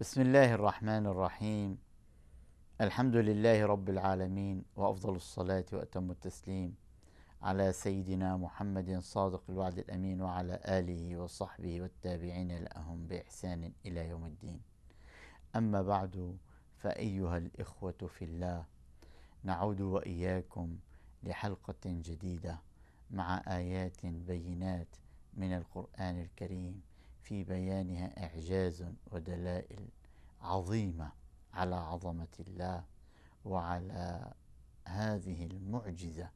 بسم الله الرحمن الرحيم الحمد لله رب العالمين وافضل الصلاه واتم التسليم على سيدنا محمد صادق الوعد الامين وعلى اله وصحبه والتابعين لهم باحسان الى يوم الدين. اما بعد فايها الاخوه في الله نعود واياكم لحلقه جديده مع ايات بينات من القران الكريم في بيانها إعجاز ودلائل عظيمة على عظمة الله وعلى هذه المعجزة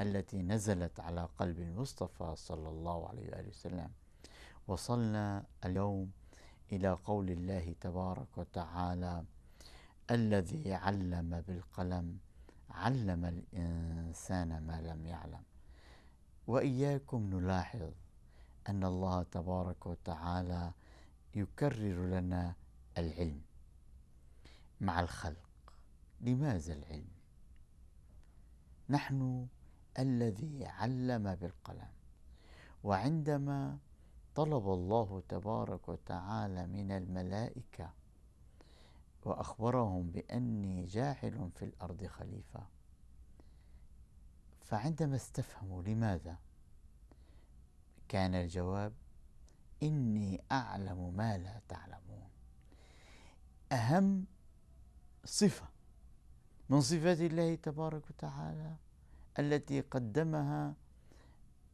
التي نزلت على قلب المصطفى صلى الله عليه وآله وسلم وصلنا اليوم إلى قول الله تبارك وتعالى الذي علم بالقلم علم الإنسان ما لم يعلم وإياكم نلاحظ أن الله تبارك وتعالى يكرر لنا العلم مع الخلق لماذا العلم نحن الذي علم بالقلم وعندما طلب الله تبارك وتعالى من الملائكه واخبرهم باني جاعل في الارض خليفه فعندما استفهموا لماذا كان الجواب إني أعلم ما لا تعلمون أهم صفة من صفات الله تبارك وتعالى التي قدمها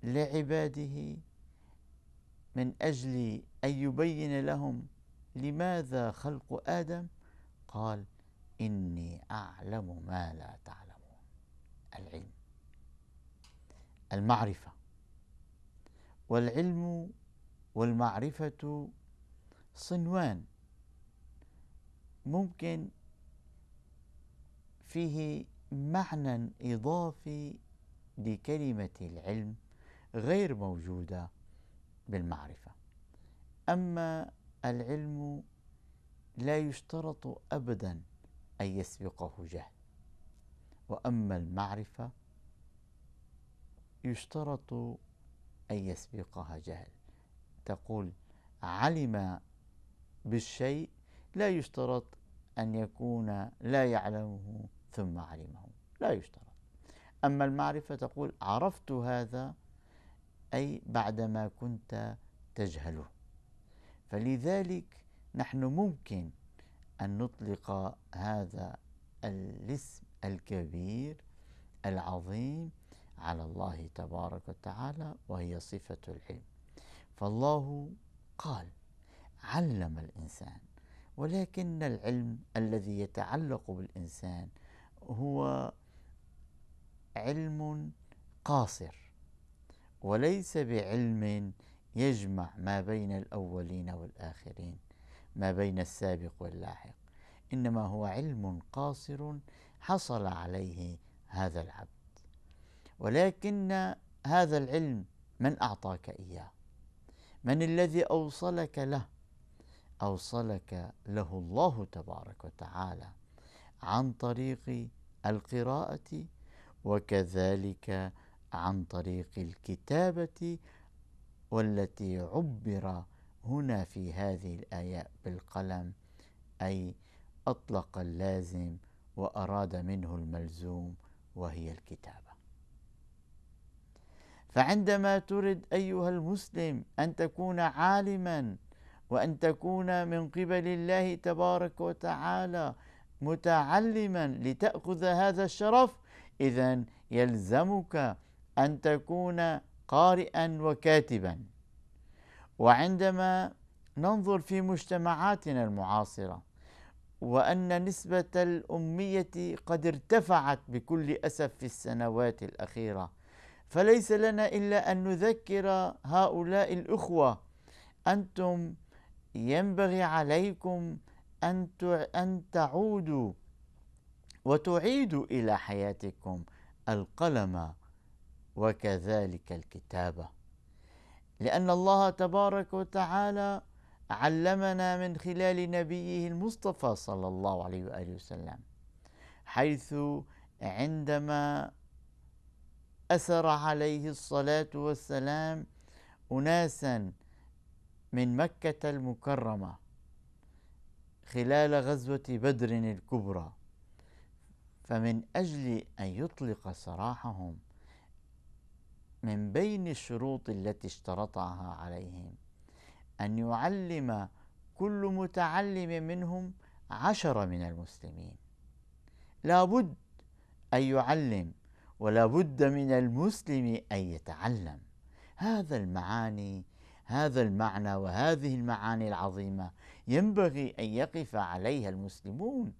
لعباده من أجل أن يبين لهم لماذا خلق آدم قال إني أعلم ما لا تعلمون العلم المعرفة والعلم والمعرفة صنوان ممكن فيه معنى إضافي لكلمة العلم غير موجودة بالمعرفة أما العلم لا يشترط أبدا أن يسبقه جهل وأما المعرفة يشترط أن يسبقها جهل تقول علم بالشيء لا يشترط أن يكون لا يعلمه ثم علمه لا يشترط أما المعرفة تقول عرفت هذا أي بعدما كنت تجهله فلذلك نحن ممكن أن نطلق هذا الاسم الكبير العظيم على الله تبارك وتعالى وهي صفة العلم فالله قال علم الإنسان ولكن العلم الذي يتعلق بالإنسان هو علم قاصر وليس بعلم يجمع ما بين الأولين والآخرين ما بين السابق واللاحق إنما هو علم قاصر حصل عليه هذا العبد ولكن هذا العلم من اعطاك اياه من الذي اوصلك له اوصلك له الله تبارك وتعالى عن طريق القراءه وكذلك عن طريق الكتابه والتي عبر هنا في هذه الايه بالقلم اي اطلق اللازم واراد منه الملزوم وهي الكتابه فعندما ترد ايها المسلم ان تكون عالما وان تكون من قبل الله تبارك وتعالى متعلما لتاخذ هذا الشرف اذا يلزمك ان تكون قارئا وكاتبا وعندما ننظر في مجتمعاتنا المعاصره وان نسبه الاميه قد ارتفعت بكل اسف في السنوات الاخيره فليس لنا الا ان نذكر هؤلاء الاخوه انتم ينبغي عليكم ان ان تعودوا وتعيدوا الى حياتكم القلم وكذلك الكتابه لان الله تبارك وتعالى علمنا من خلال نبيه المصطفى صلى الله عليه واله وسلم حيث عندما أثر عليه الصلاة والسلام أناسا من مكة المكرمة خلال غزوة بدر الكبرى فمن أجل أن يطلق سراحهم من بين الشروط التي اشترطها عليهم أن يعلم كل متعلم منهم عشرة من المسلمين لابد أن يعلم ولا بد من المسلم ان يتعلم هذا المعاني هذا المعنى وهذه المعاني العظيمه ينبغي ان يقف عليها المسلمون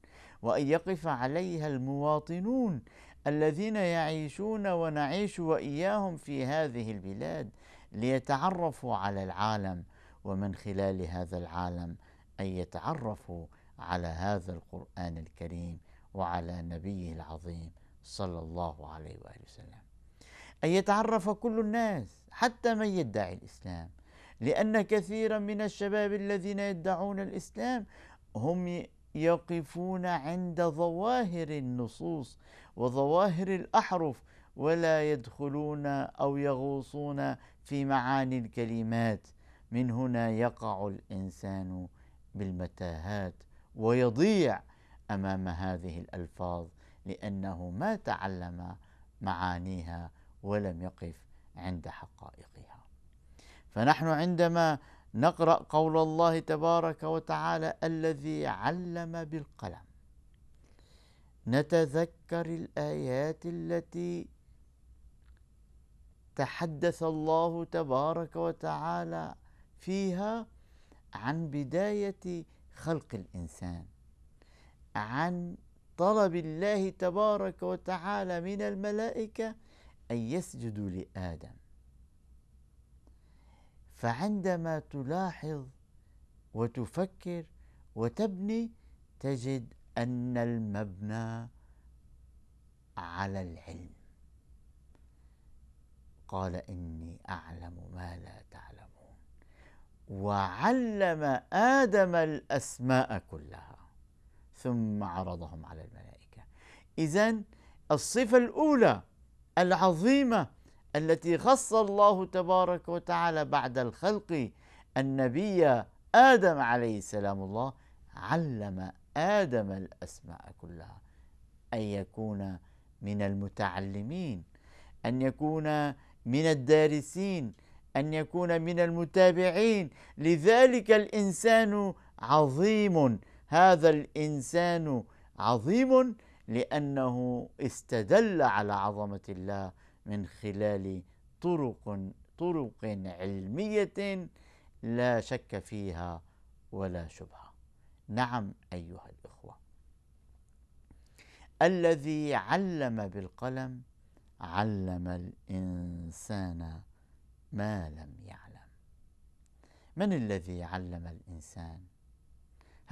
وان يقف عليها المواطنون الذين يعيشون ونعيش واياهم في هذه البلاد ليتعرفوا على العالم ومن خلال هذا العالم ان يتعرفوا على هذا القران الكريم وعلى نبيه العظيم صلى الله عليه وآله وسلم أن يتعرف كل الناس حتى من يدعي الإسلام لأن كثيرا من الشباب الذين يدعون الإسلام هم يقفون عند ظواهر النصوص وظواهر الأحرف ولا يدخلون أو يغوصون في معاني الكلمات من هنا يقع الإنسان بالمتاهات ويضيع أمام هذه الألفاظ لأنه ما تعلم معانيها ولم يقف عند حقائقها فنحن عندما نقرأ قول الله تبارك وتعالى الذي علم بالقلم نتذكر الآيات التي تحدث الله تبارك وتعالى فيها عن بداية خلق الإنسان عن طلب الله تبارك وتعالى من الملائكة أن يسجدوا لآدم فعندما تلاحظ وتفكر وتبني تجد أن المبنى على العلم قال إني أعلم ما لا تعلمون وعلم آدم الأسماء كلها ثم عرضهم على الملائكة إذا الصفة الأولى العظيمة التي خص الله تبارك وتعالى بعد الخلق النبي آدم عليه السلام الله علم آدم الأسماء كلها أن يكون من المتعلمين أن يكون من الدارسين أن يكون من المتابعين لذلك الإنسان عظيم هذا الانسان عظيم لانه استدل على عظمه الله من خلال طرق طرق علميه لا شك فيها ولا شبهه نعم ايها الاخوه الذي علم بالقلم علم الانسان ما لم يعلم من الذي علم الانسان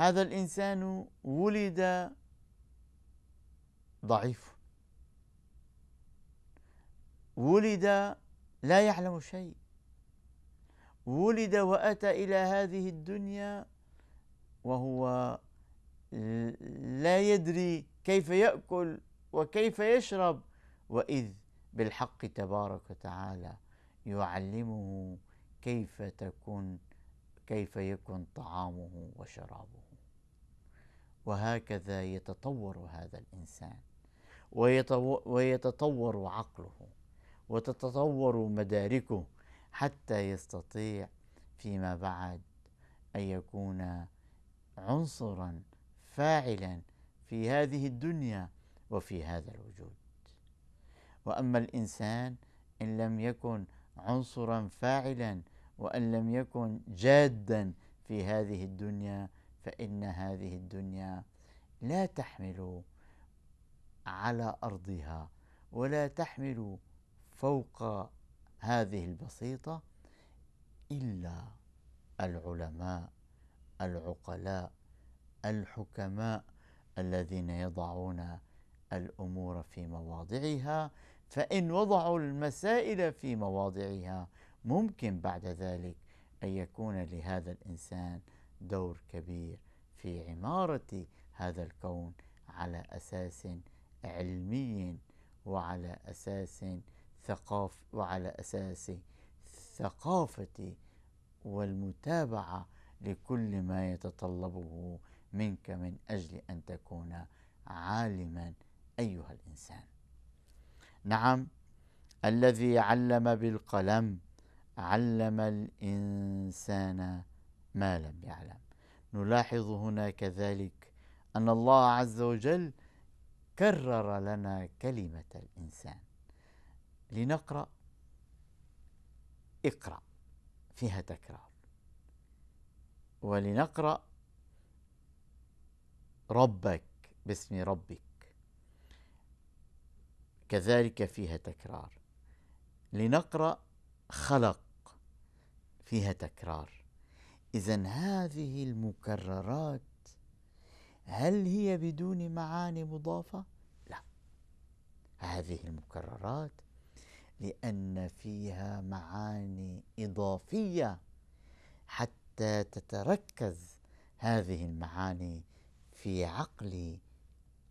هذا الإنسان ولد ضعيف ولد لا يعلم شيء ولد وأتى إلى هذه الدنيا وهو لا يدري كيف يأكل وكيف يشرب وإذ بالحق تبارك وتعالى يعلمه كيف تكون كيف يكون طعامه وشرابه وهكذا يتطور هذا الانسان ويتطور عقله وتتطور مداركه حتى يستطيع فيما بعد ان يكون عنصرا فاعلا في هذه الدنيا وفي هذا الوجود واما الانسان ان لم يكن عنصرا فاعلا وان لم يكن جادا في هذه الدنيا فإن هذه الدنيا لا تحمل على أرضها ولا تحمل فوق هذه البسيطة إلا العلماء العقلاء الحكماء الذين يضعون الأمور في مواضعها فإن وضعوا المسائل في مواضعها ممكن بعد ذلك أن يكون لهذا الإنسان دور كبير في عمارة هذا الكون على أساس علمي وعلى أساس ثقاف وعلى أساس ثقافة والمتابعة لكل ما يتطلبه منك من أجل أن تكون عالما أيها الإنسان. نعم الذي علم بالقلم علم الإنسان ما لم يعلم نلاحظ هنا كذلك أن الله عز وجل كرر لنا كلمة الإنسان لنقرأ اقرأ فيها تكرار ولنقرأ ربك باسم ربك كذلك فيها تكرار لنقرأ خلق فيها تكرار اذا هذه المكررات هل هي بدون معاني مضافه لا هذه المكررات لان فيها معاني اضافيه حتى تتركز هذه المعاني في عقل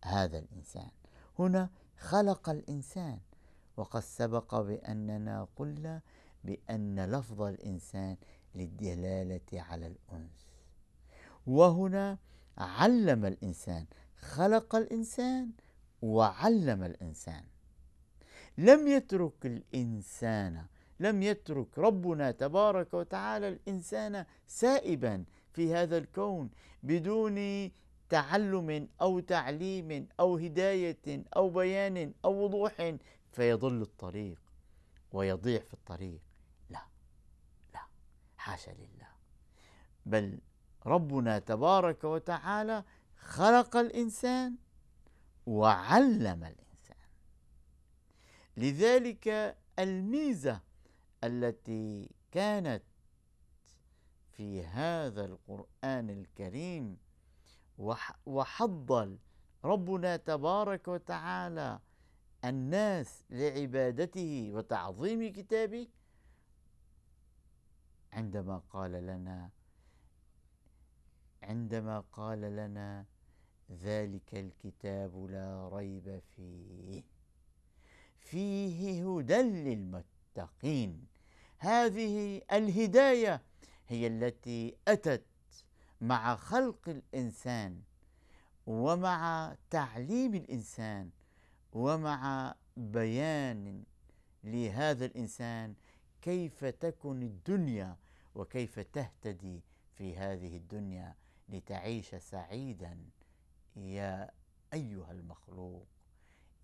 هذا الانسان هنا خلق الانسان وقد سبق باننا قلنا بان لفظ الانسان للدلالة على الأنس وهنا علم الإنسان خلق الإنسان وعلم الإنسان لم يترك الإنسان لم يترك ربنا تبارك وتعالى الإنسان سائبا في هذا الكون بدون تعلم أو تعليم أو هداية أو بيان أو وضوح فيضل الطريق ويضيع في الطريق حاشا لله بل ربنا تبارك وتعالى خلق الانسان وعلم الانسان لذلك الميزه التي كانت في هذا القران الكريم وحضل ربنا تبارك وتعالى الناس لعبادته وتعظيم كتابه عندما قال لنا عندما قال لنا ذلك الكتاب لا ريب فيه فيه هدى للمتقين هذه الهدايه هي التي اتت مع خلق الانسان ومع تعليم الانسان ومع بيان لهذا الانسان كيف تكن الدنيا وكيف تهتدي في هذه الدنيا لتعيش سعيدا يا ايها المخلوق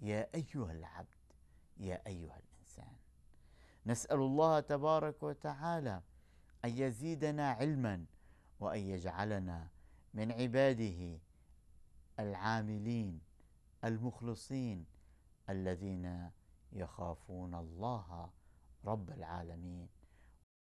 يا ايها العبد يا ايها الانسان نسال الله تبارك وتعالى ان يزيدنا علما وان يجعلنا من عباده العاملين المخلصين الذين يخافون الله رب العالمين